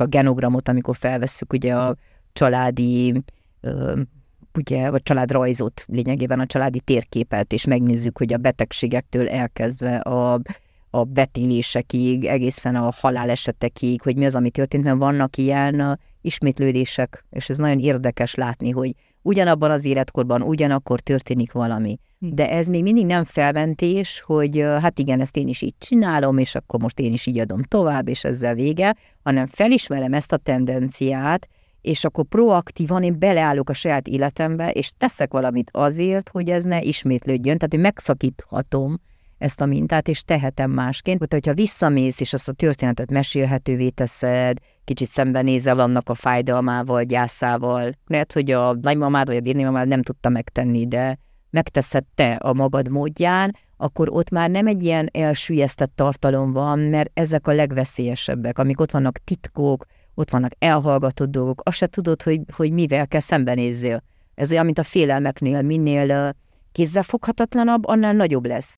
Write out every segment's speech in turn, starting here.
a genogramot, amikor felvesszük ugye a családi ugye a családrajzot, lényegében a családi térképet, és megnézzük, hogy a betegségektől elkezdve a, a betélésekig, egészen a halálesetekig, hogy mi az, ami történt, mert vannak ilyen ismétlődések, és ez nagyon érdekes látni, hogy ugyanabban az életkorban, ugyanakkor történik valami. Hm. De ez még mindig nem felmentés, hogy hát igen, ezt én is így csinálom, és akkor most én is így adom tovább, és ezzel vége, hanem felismerem ezt a tendenciát, és akkor proaktívan én beleállok a saját életembe, és teszek valamit azért, hogy ez ne ismétlődjön, tehát hogy megszakíthatom ezt a mintát, és tehetem másként. Mert hogyha visszamész, és azt a történetet mesélhetővé teszed, kicsit szembenézel annak a fájdalmával, gyászával. Lehet, hogy a nagymamád vagy a dédnémamád nem tudta megtenni, de megteszed te a magad módján, akkor ott már nem egy ilyen elsüllyesztett tartalom van, mert ezek a legveszélyesebbek, amik ott vannak titkok, ott vannak elhallgatott dolgok, azt se tudod, hogy, hogy mivel kell szembenézzél. Ez olyan, mint a félelmeknél, minél kézzelfoghatatlanabb, annál nagyobb lesz.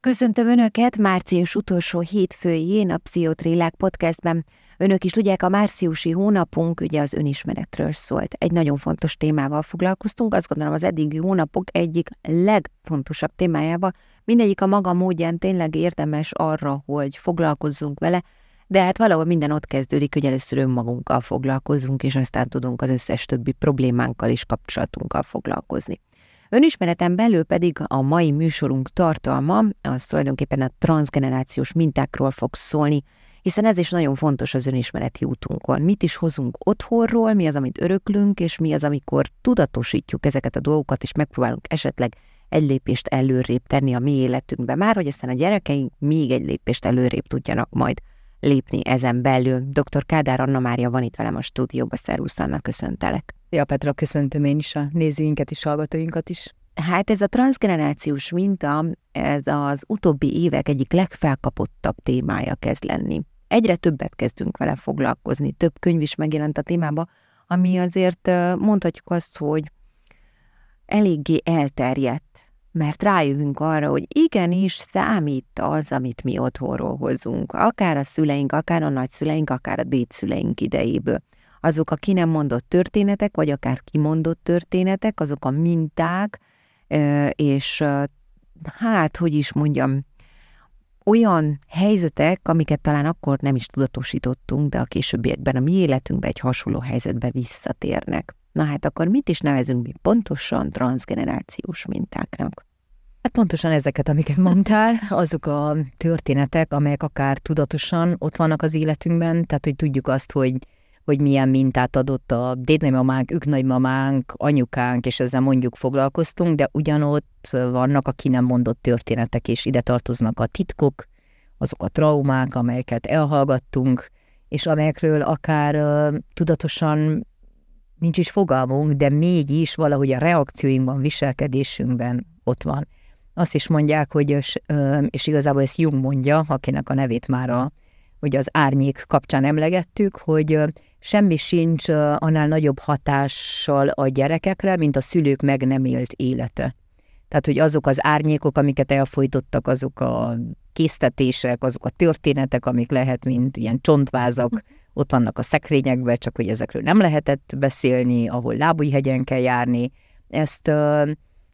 Köszöntöm Önöket március utolsó hétfőjén a Pszichotrillák podcastben. Önök is tudják, a márciusi hónapunk ugye az önismeretről szólt. Egy nagyon fontos témával foglalkoztunk, azt gondolom az eddigi hónapok egyik legfontosabb témájával. Mindegyik a maga módján tényleg érdemes arra, hogy foglalkozzunk vele, de hát valahol minden ott kezdődik, hogy először önmagunkkal foglalkozunk, és aztán tudunk az összes többi problémánkkal is kapcsolatunkkal foglalkozni. Önismereten belül pedig a mai műsorunk tartalma, az tulajdonképpen a transgenerációs mintákról fog szólni, hiszen ez is nagyon fontos az önismereti útunkon. Mit is hozunk otthonról, mi az, amit öröklünk, és mi az, amikor tudatosítjuk ezeket a dolgokat, és megpróbálunk esetleg egy lépést előrébb tenni a mi életünkbe, már hogy aztán a gyerekeink még egy lépést előrébb tudjanak majd lépni ezen belül. Dr. Kádár Anna Mária van itt velem a stúdióba, szervusz Anna, köszöntelek. Ja, Petra, köszöntöm én is a nézőinket és hallgatóinkat is. Hát ez a transgenerációs minta, ez az utóbbi évek egyik legfelkapottabb témája kezd lenni. Egyre többet kezdünk vele foglalkozni, több könyv is megjelent a témába, ami azért mondhatjuk azt, hogy eléggé elterjedt mert rájövünk arra, hogy igenis számít az, amit mi otthonról hozunk, akár a szüleink, akár a nagyszüleink, akár a dédszüleink idejéből. Azok a ki nem mondott történetek, vagy akár kimondott történetek, azok a minták, és hát, hogy is mondjam, olyan helyzetek, amiket talán akkor nem is tudatosítottunk, de a későbbiekben a mi életünkbe egy hasonló helyzetbe visszatérnek. Na hát akkor mit is nevezünk mi pontosan transgenerációs mintáknak? Hát pontosan ezeket, amiket mondtál, azok a történetek, amelyek akár tudatosan ott vannak az életünkben, tehát hogy tudjuk azt, hogy hogy milyen mintát adott a dédnagymamánk, ők nagymamánk, anyukánk, és ezzel mondjuk foglalkoztunk, de ugyanott vannak a ki nem mondott történetek, és ide tartoznak a titkok, azok a traumák, amelyeket elhallgattunk, és amelyekről akár uh, tudatosan nincs is fogalmunk, de mégis valahogy a reakcióinkban, viselkedésünkben ott van azt is mondják, hogy, és igazából ezt Jung mondja, akinek a nevét már a, ugye az árnyék kapcsán emlegettük, hogy semmi sincs annál nagyobb hatással a gyerekekre, mint a szülők meg nem élt élete. Tehát, hogy azok az árnyékok, amiket elfolytottak, azok a késztetések, azok a történetek, amik lehet, mint ilyen csontvázak, mhm. ott vannak a szekrényekben, csak hogy ezekről nem lehetett beszélni, ahol lábújhegyen kell járni. Ezt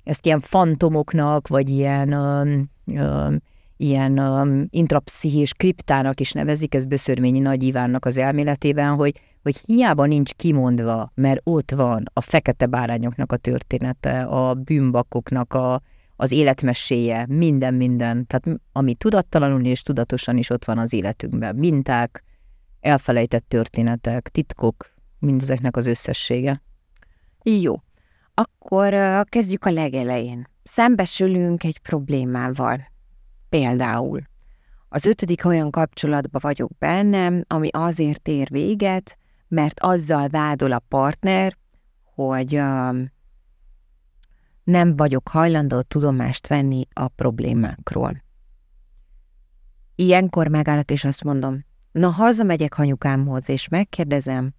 ezt ilyen fantomoknak, vagy ilyen, um, um, ilyen um, intrapszichés kriptának is nevezik, ez Böszörményi Nagy Ivánnak az elméletében, hogy, hogy hiába nincs kimondva, mert ott van a fekete bárányoknak a története, a bűnbakoknak a, az életmeséje, minden, minden, tehát ami tudattalanul és tudatosan is ott van az életünkben. Minták, elfelejtett történetek, titkok, mindezeknek az összessége. Jó. Akkor kezdjük a legelején. Szembesülünk egy problémával. Például az ötödik olyan kapcsolatban vagyok bennem, ami azért ér véget, mert azzal vádol a partner, hogy uh, nem vagyok hajlandó tudomást venni a problémákról. Ilyenkor megállok és azt mondom, na hazamegyek anyukámhoz, és megkérdezem,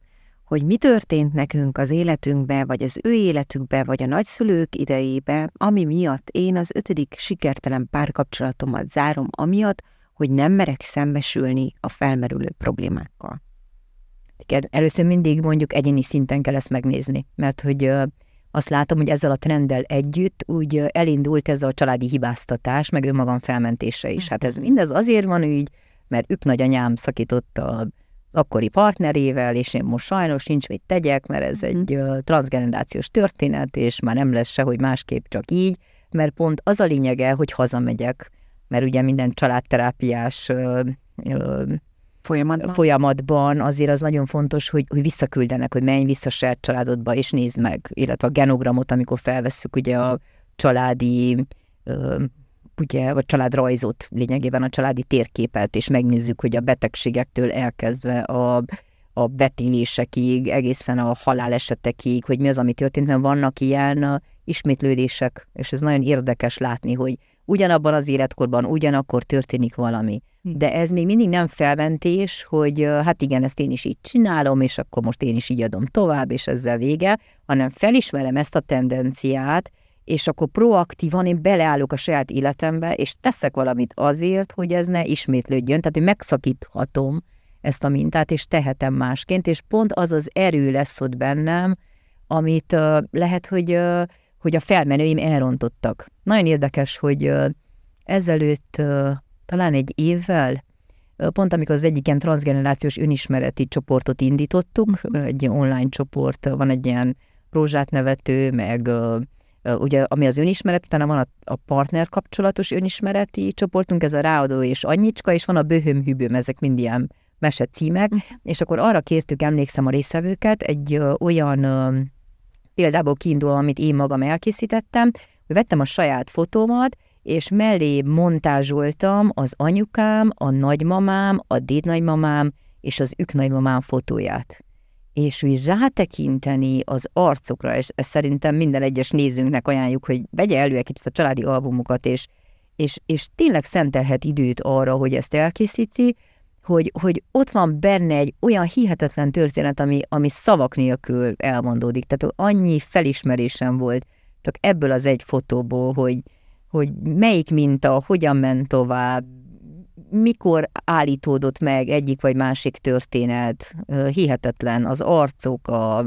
hogy mi történt nekünk az életünkbe, vagy az ő életükbe, vagy a nagyszülők idejébe, ami miatt én az ötödik sikertelen párkapcsolatomat zárom, amiatt, hogy nem merek szembesülni a felmerülő problémákkal. Először mindig mondjuk egyéni szinten kell ezt megnézni, mert hogy azt látom, hogy ezzel a trenddel együtt úgy elindult ez a családi hibáztatás, meg önmagam felmentése is. Hát ez mhm. mindez azért van így, mert ők nagyanyám szakította akkori partnerével, és én most sajnos nincs mit tegyek, mert ez mhm. egy transgenerációs történet, és már nem lesz se, hogy másképp csak így, mert pont az a lényege, hogy hazamegyek, mert ugye minden családterápiás uh, folyamatban. folyamatban azért az nagyon fontos, hogy, hogy visszaküldenek, hogy menj vissza saját családodba, és nézd meg, illetve a genogramot, amikor felvesszük ugye a családi ugye a családrajzot, lényegében a családi térképet, és megnézzük, hogy a betegségektől elkezdve a, a betélésekig, egészen a halálesetekig, hogy mi az, ami történt, mert vannak ilyen uh, ismétlődések, és ez nagyon érdekes látni, hogy ugyanabban az életkorban ugyanakkor történik valami. Hm. De ez még mindig nem felmentés, hogy uh, hát igen, ezt én is így csinálom, és akkor most én is így adom tovább, és ezzel vége, hanem felismerem ezt a tendenciát, és akkor proaktívan én beleállok a saját életembe, és teszek valamit azért, hogy ez ne ismétlődjön, tehát hogy megszakíthatom ezt a mintát, és tehetem másként, és pont az az erő lesz ott bennem, amit uh, lehet, hogy, uh, hogy a felmenőim elrontottak. Nagyon érdekes, hogy uh, ezelőtt uh, talán egy évvel, uh, pont amikor az egyik ilyen transgenerációs önismereti csoportot indítottunk egy online csoport, van egy ilyen rózsát nevető, meg uh, ugye, ami az önismeret, utána van a, a partner kapcsolatos önismereti csoportunk, ez a ráadó és annyicska, és van a böhöm hüböm, ezek mind ilyen mese címek, mhm. és akkor arra kértük, emlékszem a részevőket, egy ö, olyan ö, példából kiindul, amit én magam elkészítettem, hogy vettem a saját fotómat, és mellé montázsoltam az anyukám, a nagymamám, a dédnagymamám és az ők nagymamám fotóját és úgy rátekinteni az arcokra, és ezt szerintem minden egyes nézőnknek ajánljuk, hogy vegye elő egy kicsit a családi albumokat és, és, és tényleg szentelhet időt arra, hogy ezt elkészíti, hogy, hogy ott van benne egy olyan hihetetlen történet, ami, ami szavak nélkül elmondódik. Tehát annyi felismerésem volt csak ebből az egy fotóból, hogy, hogy melyik minta, hogyan ment tovább, mikor állítódott meg egyik vagy másik történet. Hihetetlen az arcok, a,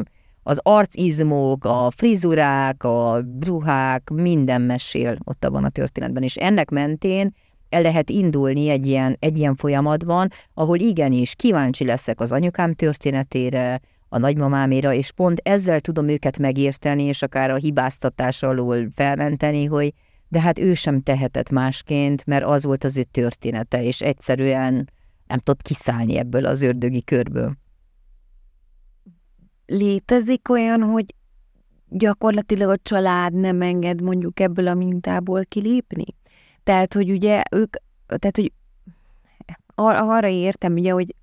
az arcizmok, a frizurák, a ruhák, minden mesél ott van a történetben, és ennek mentén el lehet indulni egy ilyen, egy ilyen folyamatban, ahol igenis kíváncsi leszek az anyukám történetére, a nagymamáméra, és pont ezzel tudom őket megérteni, és akár a hibáztatás alól felmenteni, hogy de hát ő sem tehetett másként, mert az volt az ő története, és egyszerűen nem tudott kiszállni ebből az ördögi körből. Létezik olyan, hogy gyakorlatilag a család nem enged mondjuk ebből a mintából kilépni? Tehát, hogy ugye ők, tehát, hogy ar- arra értem ugye, hogy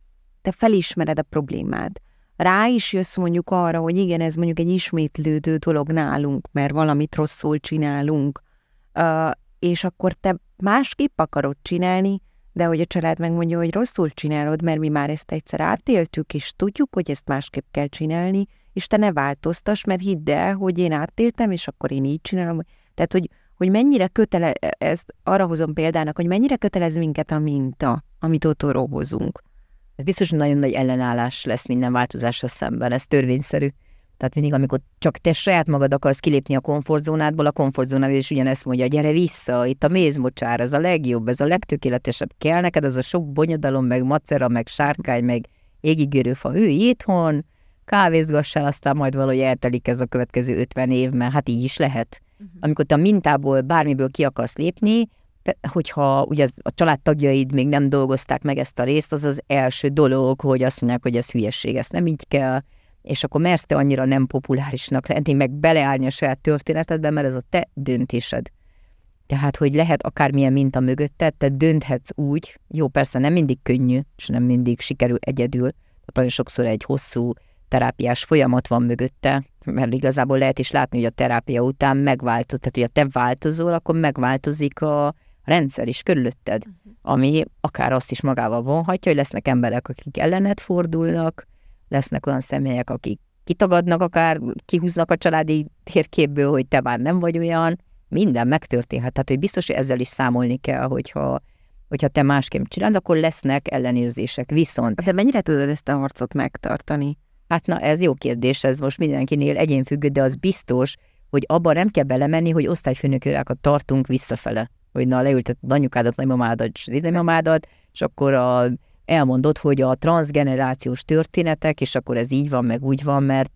te felismered a problémát. Rá is jössz mondjuk arra, hogy igen, ez mondjuk egy ismétlődő dolog nálunk, mert valamit rosszul csinálunk, és akkor te másképp akarod csinálni, de hogy a család megmondja, hogy rosszul csinálod, mert mi már ezt egyszer átéltük, és tudjuk, hogy ezt másképp kell csinálni, és te ne változtas, mert hidd el, hogy én átéltem, és akkor én így csinálom. Tehát, hogy, hogy mennyire kötele, e, ezt arra hozom példának, hogy mennyire kötelez minket a minta, amit otthonról hozunk. Hát biztos, hogy nagyon nagy ellenállás lesz minden változásra szemben, ez törvényszerű. Tehát mindig, amikor csak te saját magad akarsz kilépni a komfortzónádból, a komfortzónád is ugyanezt mondja, gyere vissza, itt a mézmocsár, ez a legjobb, ez a legtökéletesebb, kell neked az a sok bonyodalom, meg macera, meg sárkány, meg égigérőfa, fa, ő itthon, kávézgassál, aztán majd valahogy eltelik ez a következő 50 év, mert hát így is lehet. Uh-huh. Amikor te a mintából bármiből ki akarsz lépni, hogyha ugye az, a családtagjaid még nem dolgozták meg ezt a részt, az az első dolog, hogy azt mondják, hogy ez hülyesség, ezt nem így kell, és akkor mersz te annyira nem populárisnak lenni, meg beleállni a saját történetedbe, mert ez a te döntésed. Tehát, hogy lehet akármilyen minta mögötted, te dönthetsz úgy, jó, persze nem mindig könnyű, és nem mindig sikerül egyedül, tehát nagyon sokszor egy hosszú terápiás folyamat van mögötte, mert igazából lehet is látni, hogy a terápia után megváltozott, tehát hogyha te változol, akkor megváltozik a rendszer is körülötted, mhm. ami akár azt is magával vonhatja, hogy lesznek emberek, akik ellenet fordulnak, lesznek olyan személyek, akik kitagadnak, akár kihúznak a családi térképből, hogy te már nem vagy olyan, minden megtörténhet. Tehát, hogy biztos, hogy ezzel is számolni kell, hogyha, hogyha te másként csinálod, akkor lesznek ellenérzések. Viszont... Te mennyire tudod ezt a harcot megtartani? Hát na, ez jó kérdés, ez most mindenkinél egyénfüggő, de az biztos, hogy abban nem kell belemenni, hogy osztályfőnökőrákat tartunk visszafele. Hogy na, leültet anyukádat, nagymamádat, és az idemamádat, és akkor a elmondott, hogy a transgenerációs történetek, és akkor ez így van, meg úgy van, mert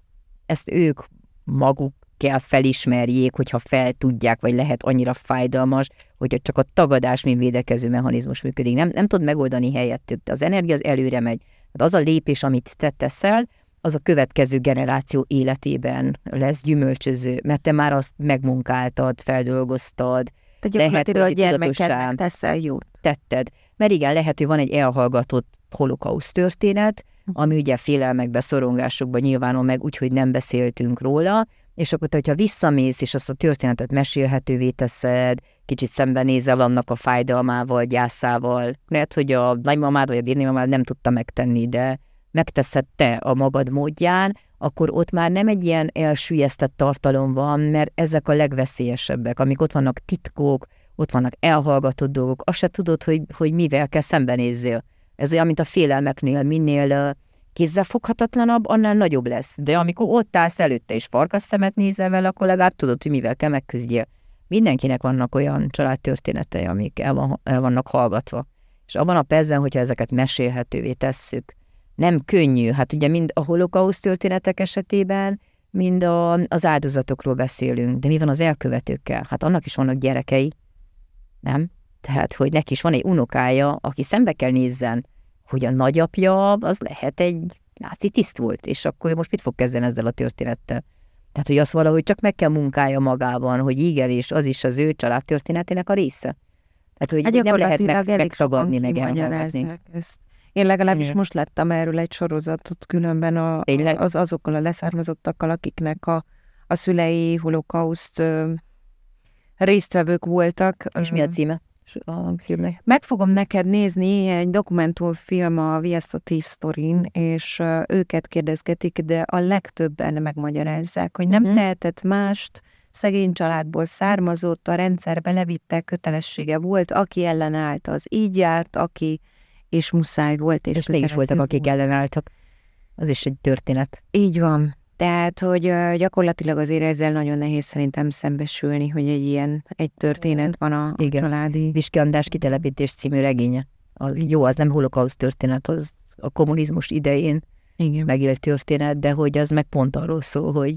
ezt ők maguk kell felismerjék, hogyha fel tudják, vagy lehet annyira fájdalmas, hogy csak a tagadás, mint védekező mechanizmus működik. Nem, nem tud megoldani helyettük, de az energia az előre megy. Hát az a lépés, amit te teszel, az a következő generáció életében lesz gyümölcsöző, mert te már azt megmunkáltad, feldolgoztad. Te gyakorlatilag lehet, a gyermeket teszel jót. Tetted. Mert igen, lehet, hogy van egy elhallgatott holokausz történet, hm. ami ugye félelmekbe, szorongásokba nyilvánul meg, úgyhogy nem beszéltünk róla, és akkor, hogyha visszamész, és azt a történetet mesélhetővé teszed, kicsit szembenézel annak a fájdalmával, gyászával, lehet, hogy a nagymamád vagy a dédnémamád nem tudta megtenni, de megteszed te a magad módján, akkor ott már nem egy ilyen elsüllyesztett tartalom van, mert ezek a legveszélyesebbek, amik ott vannak titkok, ott vannak elhallgatott dolgok, azt se tudod, hogy, hogy mivel kell szembenézzél. Ez olyan, mint a félelmeknél, minél kézzelfoghatatlanabb, annál nagyobb lesz. De amikor ott állsz előtte és farkas szemet nézel vele, akkor legalább tudod, hogy mivel kell megküzdjél. Mindenkinek vannak olyan családtörténetei, amik el, van, el vannak hallgatva. És abban a percben, hogyha ezeket mesélhetővé tesszük, nem könnyű. Hát ugye mind a holokauszt történetek esetében, mind a, az áldozatokról beszélünk, de mi van az elkövetőkkel? Hát annak is vannak gyerekei, nem? Tehát, hogy neki is van egy unokája, aki szembe kell nézzen, hogy a nagyapja az lehet egy náci tiszt volt, és akkor most mit fog kezdeni ezzel a történettel? Tehát, hogy azt valahogy csak meg kell munkálja magában, hogy igen, és az is az ő család történetének a része. Tehát, hogy hát nem lehet meg, megtagadni, meg Én legalábbis most láttam erről egy sorozatot különben a, az azokkal a leszármazottakkal, akiknek a, a szülei holokauszt résztvevők voltak. És mi a címe? a filmnek? Meg fogom neked nézni egy dokumentumfilm a Viasztati Sztorin, és őket kérdezgetik, de a legtöbben megmagyarázzák, hogy nem mm-hmm. tehetett mást, szegény családból származott, a rendszerbe levittek, kötelessége volt, aki ellenállt, az így járt, aki és muszáj volt. És, és mégis voltak, akik ellenálltak. Az is egy történet. Így van. Tehát, hogy gyakorlatilag azért ezzel nagyon nehéz szerintem szembesülni, hogy egy ilyen egy történet van a Igen. családi... Viski András kitelepítés című regénye. Az, jó, az nem holokauszt történet, az a kommunizmus idején igen. megélt történet, de hogy az meg pont arról szól, hogy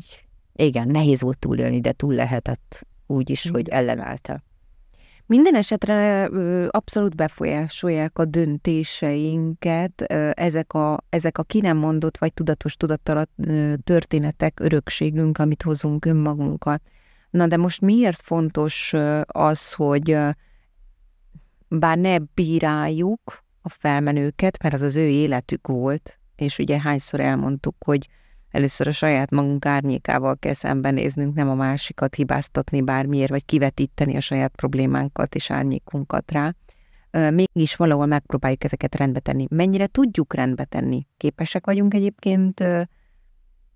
igen, nehéz volt túlélni, de túl lehetett úgy is, igen. hogy ellenállta. Minden esetre abszolút befolyásolják a döntéseinket ezek a, ezek a ki nem mondott vagy tudatos tudattalat történetek, örökségünk, amit hozunk önmagunkkal. Na de most miért fontos az, hogy bár ne bíráljuk a felmenőket, mert az az ő életük volt, és ugye hányszor elmondtuk, hogy Először a saját magunk árnyékával kell szembenéznünk, nem a másikat hibáztatni bármiért, vagy kivetíteni a saját problémánkat és árnyékunkat rá. Mégis valahol megpróbáljuk ezeket rendbe tenni. Mennyire tudjuk rendbe tenni? Képesek vagyunk egyébként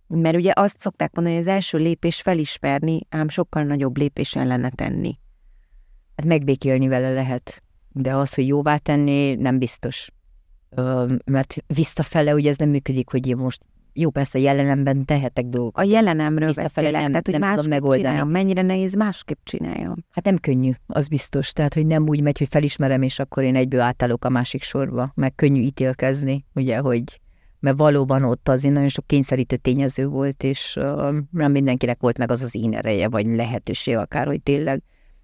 mert ugye azt szokták mondani, hogy az első lépés felismerni, ám sokkal nagyobb lépésen lenne tenni. Hát megbékélni vele lehet, de az, hogy jóvá tenni, nem biztos. mert visszafele ugye ez nem működik, hogy én most jó, persze jelenemben tehetek dolgokat. A jelenemről beszélek, nem, tehát hogy nem tudom megoldani. Csináljam. Mennyire nehéz másképp csináljam. Hát nem könnyű, az biztos. Tehát, hogy nem úgy megy, hogy felismerem, és akkor én egyből átállok a másik sorba, meg könnyű ítélkezni, ugye, hogy mert valóban ott azért nagyon sok kényszerítő tényező volt, és uh, nem mindenkinek volt meg az az én ereje, vagy lehetőség akár, hogy tényleg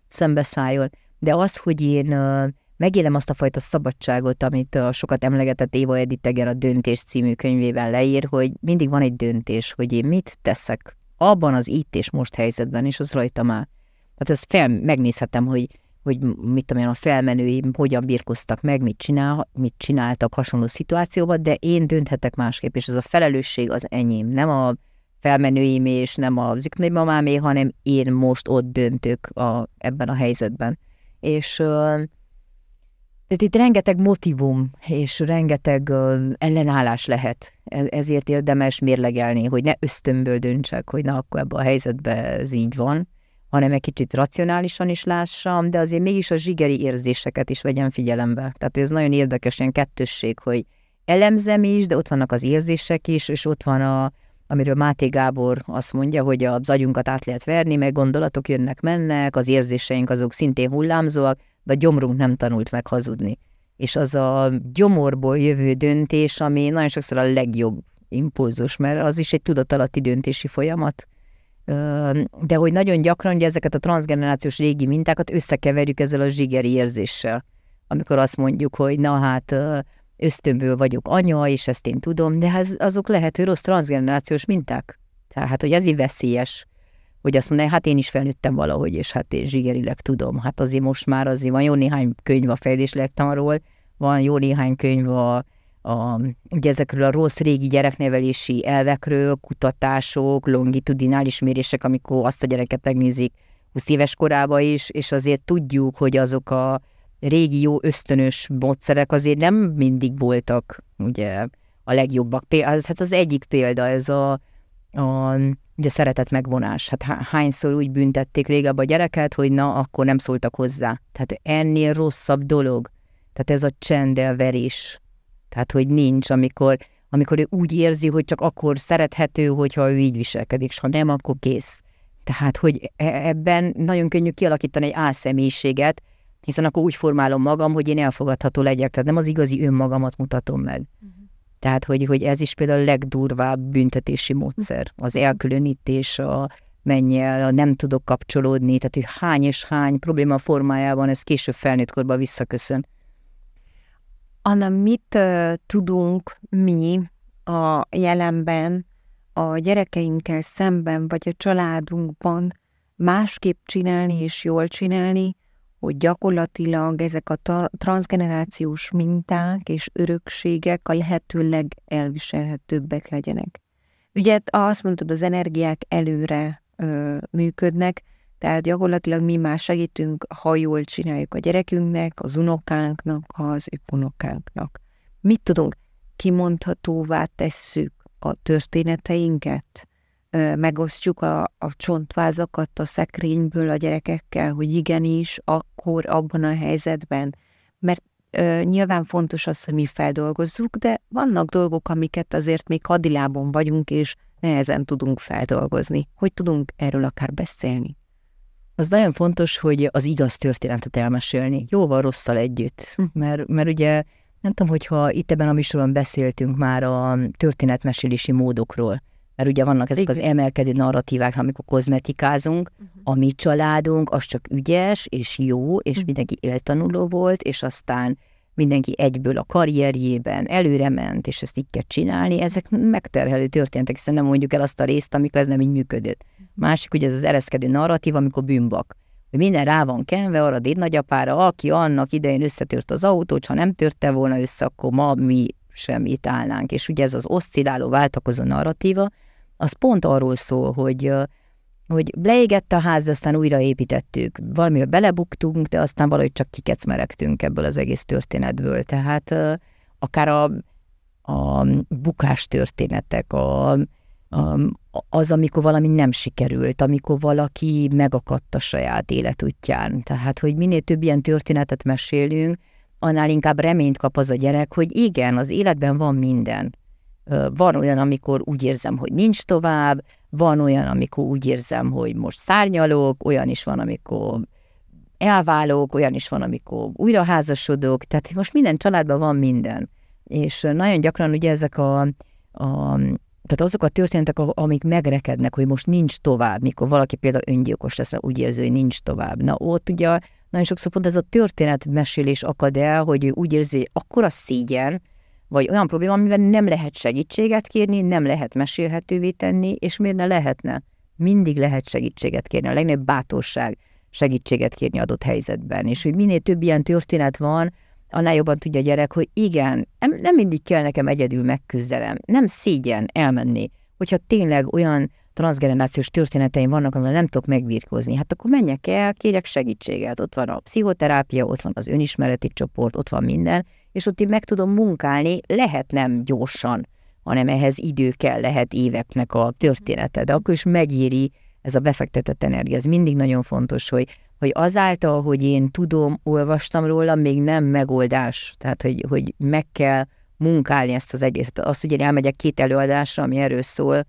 szembeszálljon. De az, hogy én uh, Megélem azt a fajta szabadságot, amit a sokat emlegetett Éva Eger a Döntés című könyvében leír, hogy mindig van egy döntés, hogy én mit teszek abban az itt és most helyzetben, és az rajtam áll. Tehát ezt fel, megnézhetem, hogy hogy mit tudom én, a felmenőim hogyan birkoztak meg, mit, csinál, mit csináltak hasonló szituációban, de én dönthetek másképp, és ez a felelősség az enyém, nem a felmenőim és nem az mamámé, hanem én most ott döntök a, ebben a helyzetben. És tehát itt rengeteg motivum és rengeteg ellenállás lehet. E-, ezért érdemes mérlegelni, hogy ne ösztönből döntsek, hogy na, akkor ebben a helyzetben ez így van, hanem egy kicsit racionálisan is lássam, de azért mégis a zsigeri érzéseket is vegyem figyelembe. Tehát ez nagyon érdekes, ilyen kettősség, hogy elemzem is, de ott vannak az érzések is, és ott van a, amiről Máté Gábor azt mondja, hogy az agyunkat át lehet verni, meg gondolatok jönnek-mennek, az érzéseink azok szintén hullámzóak, de a gyomrunk nem tanult meg hazudni. És az a gyomorból jövő döntés, ami nagyon sokszor a legjobb impulzus, mert az is egy tudatalatti döntési folyamat. De hogy nagyon gyakran hogy ezeket a transgenerációs régi mintákat összekeverjük ezzel a zsigeri érzéssel, amikor azt mondjuk, hogy na hát ösztönből vagyok anya, és ezt én tudom, de az, hát azok lehető rossz transgenerációs minták. Tehát, hogy ezért veszélyes, hogy azt mondja, hát én is felnőttem valahogy, és hát én zsigerileg tudom. Hát azért most már azért van jó néhány könyv a fejlődés lektanról, van jó néhány könyv a, a, ugye ezekről a rossz régi gyereknevelési elvekről, kutatások, longitudinális mérések, amikor azt a gyereket megnézik 20 éves korába is, és azért tudjuk, hogy azok a régi jó ösztönös módszerek azért nem mindig voltak ugye a legjobbak. Az, hát az egyik példa ez a, a ugye szeretet megvonás. Hát hányszor úgy büntették régebb a gyereket, hogy na, akkor nem szóltak hozzá. Tehát ennél rosszabb dolog. Tehát ez a csendelverés. Tehát, hogy nincs, amikor, amikor ő úgy érzi, hogy csak akkor szerethető, hogyha ő így viselkedik, és ha nem, akkor kész. Tehát, hogy e-, ebben nagyon könnyű kialakítani egy álszemélyiséget, hiszen akkor úgy formálom magam, hogy én elfogadható legyek, tehát nem az igazi önmagamat mutatom meg. Uh-huh. Tehát, hogy, hogy ez is például a legdurvább büntetési módszer. Mhm. Az elkülönítés, a mennyi, el, a nem tudok kapcsolódni, tehát hogy hány és hány probléma formájában ez később felnőtt korban visszaköszön. Anna, mit uh, tudunk mi a jelenben a gyerekeinkkel szemben, vagy a családunkban másképp csinálni és jól csinálni, hogy gyakorlatilag ezek a ta- transgenerációs minták és örökségek a lehető legelviselhetőbbek legyenek. Ugye azt mondtad, az energiák előre ö, működnek, tehát gyakorlatilag mi már segítünk, ha jól csináljuk a gyerekünknek, az unokánknak, az unokánknak. Mit tudunk? Kimondhatóvá tesszük a történeteinket, megosztjuk a, a csontvázakat a szekrényből a gyerekekkel, hogy igenis, akkor abban a helyzetben. Mert ö, nyilván fontos az, hogy mi feldolgozzuk, de vannak dolgok, amiket azért még hadilábon vagyunk, és nehezen tudunk feldolgozni. Hogy tudunk erről akár beszélni? Az nagyon fontos, hogy az igaz történetet elmesélni, jóval rosszal együtt. Hm. Mert, mert ugye nem tudom, hogyha itt ebben a műsorban beszéltünk már a történetmesélési módokról, mert ugye vannak ezek Igen. az emelkedő narratívák, amikor kozmetikázunk, uh-huh. a mi családunk az csak ügyes és jó, és uh-huh. mindenki éltanuló volt, és aztán mindenki egyből a karrierjében előre ment, és ezt így kell csinálni, ezek megterhelő történtek, hiszen nem mondjuk el azt a részt, amikor ez nem így működött. Mhm. Másik ugye ez az ereszkedő narratív, amikor bűnbak. Minden rá van kenve arra a nagyapára, aki annak idején összetört az autót, ha nem törte volna össze, akkor ma mi sem itt állnánk. És ugye ez az oszcilláló, váltakozó narratíva, az pont arról szól, hogy hogy leégett a ház, de aztán újraépítettük. Valamivel belebuktunk, de aztán valahogy csak kikecmeregtünk ebből az egész történetből. Tehát akár a, a bukás történetek, a, a, az, amikor valami nem sikerült, amikor valaki megakadt a saját életútján. Tehát, hogy minél több ilyen történetet mesélünk, annál inkább reményt kap az a gyerek, hogy igen, az életben van minden. Van olyan, amikor úgy érzem, hogy nincs tovább, van olyan, amikor úgy érzem, hogy most szárnyalok, olyan is van, amikor elválok, olyan is van, amikor újra házasodok, tehát most minden családban van minden. És nagyon gyakran ugye ezek a, a tehát azok a történetek, amik megrekednek, hogy most nincs tovább, mikor valaki például öngyilkos lesz, mert úgy érzi, hogy nincs tovább. Na ott ugye nagyon sokszor pont ez a történetmesélés akad el, hogy ő úgy érzi, hogy akkora szégyen, vagy olyan probléma, amivel nem lehet segítséget kérni, nem lehet mesélhetővé tenni, és miért ne lehetne? Mindig lehet segítséget kérni, a legnagyobb bátorság segítséget kérni adott helyzetben, és hogy minél több ilyen történet van, annál jobban tudja a gyerek, hogy igen, nem, mindig kell nekem egyedül megküzdelem, nem szégyen elmenni, hogyha tényleg olyan transgenerációs történeteim vannak, amivel nem tudok megvirkózni, hát akkor menjek el, kérjek segítséget. Ott van a pszichoterápia, ott van az önismereti csoport, ott van minden, és ott én meg tudom munkálni, lehet nem gyorsan, hanem ehhez idő kell, lehet éveknek a története, de akkor is megéri ez a befektetett energia. Ez mindig nagyon fontos, hogy, hogy azáltal, hogy én tudom, olvastam róla, még nem megoldás. Tehát, hogy, hogy meg kell munkálni ezt az egészet. Az, hogy én elmegyek két előadásra, ami erről szól,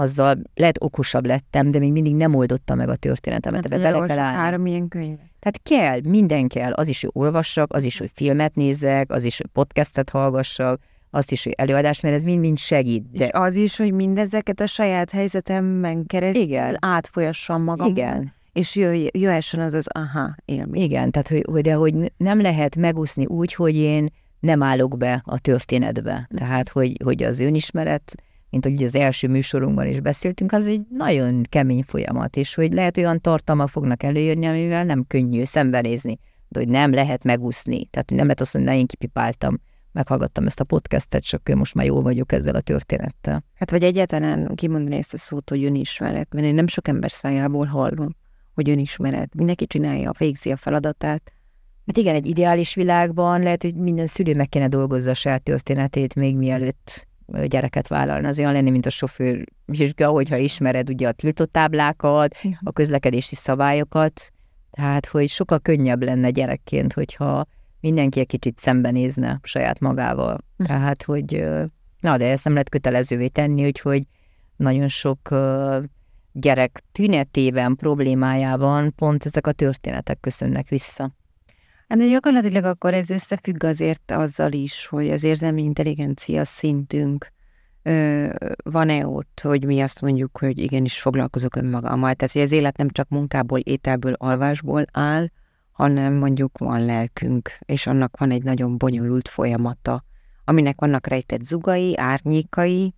azzal lehet okosabb lettem, de még mindig nem oldotta meg a történetemet. Hát, bele kell állni. három ilyen könyv. Tehát kell, minden kell. Az is, hogy olvassak, az is, hogy filmet nézzek, az is, hogy podcastet hallgassak, azt is, hogy előadás, mert ez mind-mind segít. De... És az is, hogy mindezeket a saját helyzetemben keresztül Igen. átfolyassam magam. Igen. És jöjjön az az aha élmény. Igen, tehát hogy, hogy, de hogy nem lehet megúszni úgy, hogy én nem állok be a történetbe. Tehát, hogy, hogy az önismeret mint hogy az első műsorunkban is beszéltünk, az egy nagyon kemény folyamat, és hogy lehet olyan tartalma fognak előjönni, amivel nem könnyű szembenézni, de hogy nem lehet megúszni. Tehát nem lehet azt mondani, én kipipáltam, meghallgattam ezt a podcastet, csak most már jól vagyok ezzel a történettel. Hát vagy egyáltalán kimondani ezt a szót, hogy önismeret, mert én nem sok ember szájából hallom, hogy önismeret. Mindenki csinálja, végzi a feladatát, Hát igen, egy ideális világban lehet, hogy minden szülő meg kéne dolgozza a saját történetét, még mielőtt gyereket vállalni, az olyan lenni, mint a sofőr vizsga, hogyha ismered ugye a tiltott táblákat, a közlekedési szabályokat, tehát hogy sokkal könnyebb lenne gyerekként, hogyha mindenki egy kicsit szembenézne saját magával. Hm. Tehát, hogy na, de ezt nem lehet kötelezővé tenni, úgyhogy nagyon sok gyerek tünetében, problémájában pont ezek a történetek köszönnek vissza. Hát gyakorlatilag akkor ez összefügg azért azzal is, hogy az érzelmi intelligencia szintünk van-e ott, hogy mi azt mondjuk, hogy igenis foglalkozok önmagammal. Tehát, hogy az élet nem csak munkából, ételből, alvásból áll, hanem mondjuk van lelkünk, és annak van egy nagyon bonyolult folyamata, aminek vannak rejtett zugai, árnyékai,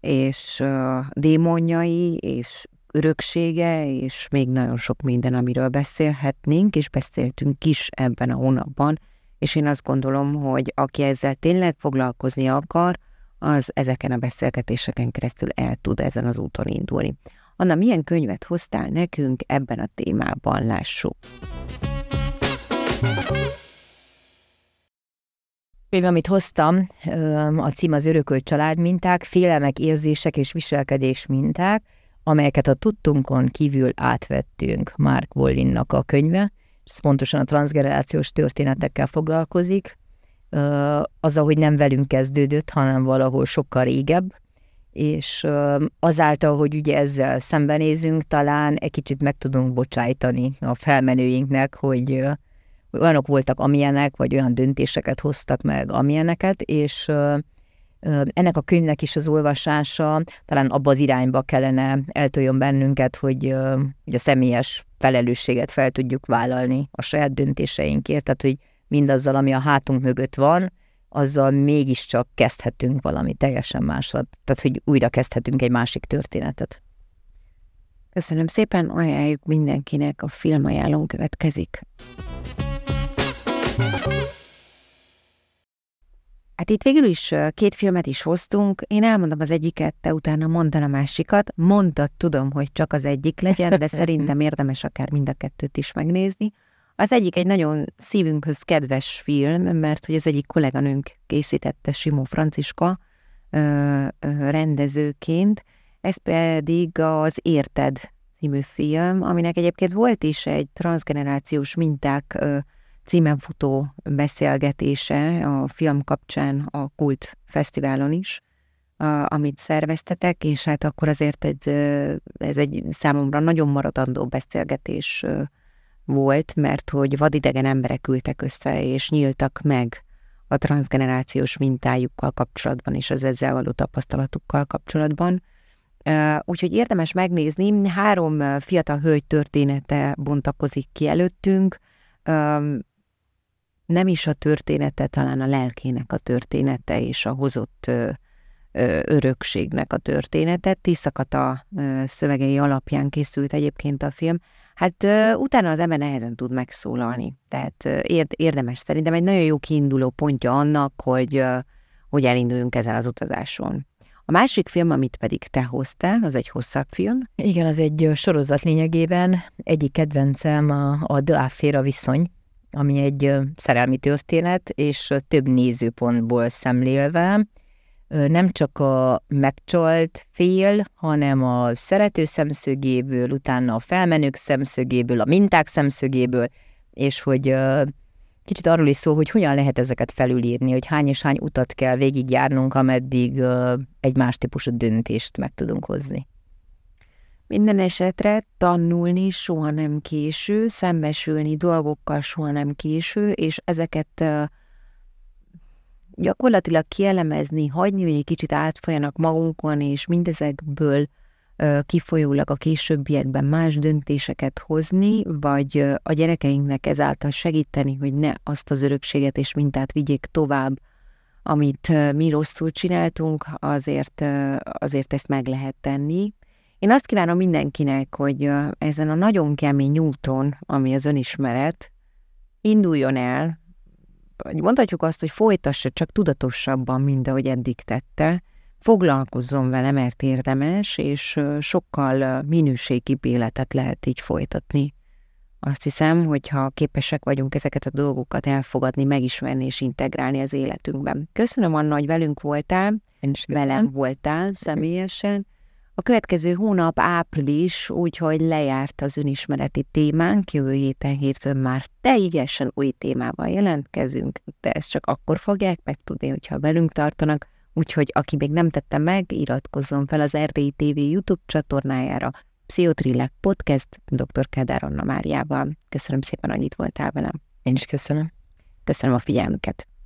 és uh, démonjai, és öröksége, és még nagyon sok minden, amiről beszélhetnénk, és beszéltünk is ebben a hónapban, és én azt gondolom, hogy aki ezzel tényleg foglalkozni akar, az ezeken a beszélgetéseken keresztül el tud ezen az úton indulni. Anna, milyen könyvet hoztál nekünk ebben a témában? Lássuk! Én amit hoztam, a cím az Örökölt családminták, félelmek, érzések és viselkedés minták amelyeket a tudtunkon kívül átvettünk Mark Wallinnak a könyve, ez pontosan a transgenerációs történetekkel foglalkozik, az, ahogy nem velünk kezdődött, hanem valahol sokkal régebb, és azáltal, hogy ugye ezzel szembenézünk, talán egy kicsit meg tudunk bocsájtani a felmenőinknek, hogy olyanok voltak, amilyenek, vagy olyan döntéseket hoztak meg, amilyeneket, és ennek a könyvnek is az olvasása talán abba az irányba kellene eltoljon bennünket, hogy, hogy a személyes felelősséget fel tudjuk vállalni a saját döntéseinkért, tehát hogy mindazzal, ami a hátunk mögött van, azzal mégiscsak kezdhetünk valami teljesen másat. Tehát, hogy újra kezdhetünk egy másik történetet. Köszönöm szépen, ajánljuk mindenkinek, a filmajánlón következik. thank you Hát itt végül is két filmet is hoztunk, én elmondom az egyiket, te utána mondan a másikat. Mondtad, tudom, hogy csak az egyik legyen, de szerintem érdemes akár mind a kettőt is megnézni. Az egyik egy nagyon szívünkhöz kedves film, mert hogy az egyik kolléganőnk készítette Simó Franciska ö, ö, rendezőként, ez pedig az Érted című film, aminek egyébként volt is egy transgenerációs minták ö, címen futó beszélgetése a film kapcsán a Kult Fesztiválon is, a, amit szerveztetek, és hát akkor azért egy, ez egy számomra nagyon maradandó beszélgetés volt, mert hogy vadidegen emberek ültek össze, és nyíltak meg a transgenerációs mintájukkal kapcsolatban, és az ezzel való tapasztalatukkal kapcsolatban. Úgyhogy érdemes megnézni, három fiatal hölgy története bontakozik ki előttünk, nem is a története, talán a lelkének a története és a hozott ö, ö, örökségnek a története. Tiszakata ö, szövegei alapján készült egyébként a film. Hát ö, utána az ember nehezen tud megszólalni. Tehát ö, érdemes szerintem egy nagyon jó kiinduló pontja annak, hogy, ö, hogy elinduljunk ezen az utazáson. A másik film, amit pedig te hoztál, az egy hosszabb film. Igen, az egy sorozat lényegében. Egyik kedvencem a, a The Affair, a viszony ami egy szerelmi történet, és több nézőpontból szemlélve, nem csak a megcsalt fél, hanem a szerető szemszögéből, utána a felmenők szemszögéből, a minták szemszögéből, és hogy kicsit arról is szó, hogy hogyan lehet ezeket felülírni, hogy hány és hány utat kell végigjárnunk, ameddig egy más típusú döntést meg tudunk hozni. Minden esetre tanulni soha nem késő, szembesülni dolgokkal soha nem késő, és ezeket gyakorlatilag kielemezni, hagyni, hogy egy kicsit átfolyanak magunkon, és mindezekből kifolyólag a későbbiekben más döntéseket hozni, vagy a gyerekeinknek ezáltal segíteni, hogy ne azt az örökséget és mintát vigyék tovább, amit mi rosszul csináltunk, azért, azért ezt meg lehet tenni. Én azt kívánom mindenkinek, hogy ezen a nagyon kemény úton, ami az önismeret, induljon el, vagy mondhatjuk azt, hogy folytassa csak tudatosabban, mint ahogy eddig tette, foglalkozzon vele, mert érdemes, és sokkal minőségibb életet lehet így folytatni. Azt hiszem, hogy ha képesek vagyunk ezeket a dolgokat elfogadni, megismerni és integrálni az életünkben. Köszönöm, Anna, hogy velünk voltál, és velem voltál személyesen. A következő hónap április, úgyhogy lejárt az önismereti témánk, jövő héten hétfőn már teljesen új témával jelentkezünk, de ezt csak akkor fogják megtudni, hogyha velünk tartanak, úgyhogy aki még nem tette meg, iratkozzon fel az Erdélyi TV YouTube csatornájára, Pszichotrillek Podcast dr. Kedár Anna Máriával. Köszönöm szépen, annyit voltál velem. Én is köszönöm. Köszönöm a figyelmüket.